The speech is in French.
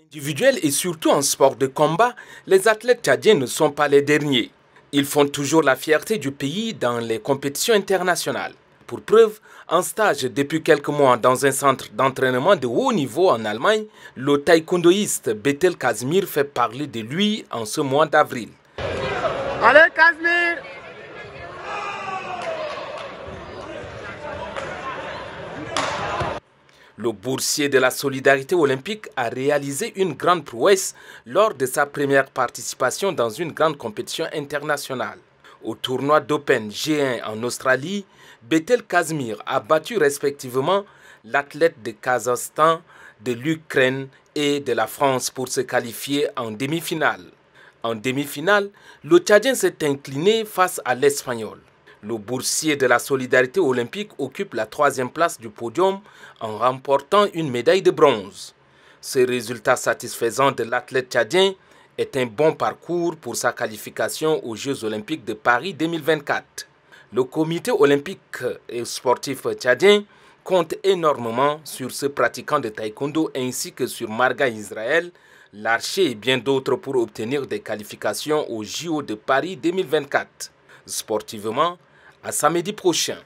individuel et surtout en sport de combat, les athlètes tchadiens ne sont pas les derniers. Ils font toujours la fierté du pays dans les compétitions internationales. Pour preuve, en stage depuis quelques mois dans un centre d'entraînement de haut niveau en Allemagne, le taekwondoïste Bethel Kazmir fait parler de lui en ce mois d'avril. Allez Kazmir Le boursier de la solidarité olympique a réalisé une grande prouesse lors de sa première participation dans une grande compétition internationale. Au tournoi d'Open G1 en Australie, Bethel Kazmir a battu respectivement l'athlète de Kazakhstan, de l'Ukraine et de la France pour se qualifier en demi-finale. En demi-finale, le Tchadien s'est incliné face à l'Espagnol. Le boursier de la solidarité olympique occupe la troisième place du podium en remportant une médaille de bronze. Ce résultat satisfaisant de l'athlète tchadien est un bon parcours pour sa qualification aux Jeux olympiques de Paris 2024. Le comité olympique et sportif tchadien compte énormément sur ce pratiquant de taekwondo ainsi que sur Marga Israël, l'archer et bien d'autres pour obtenir des qualifications aux JO de Paris 2024. Sportivement, à samedi prochain.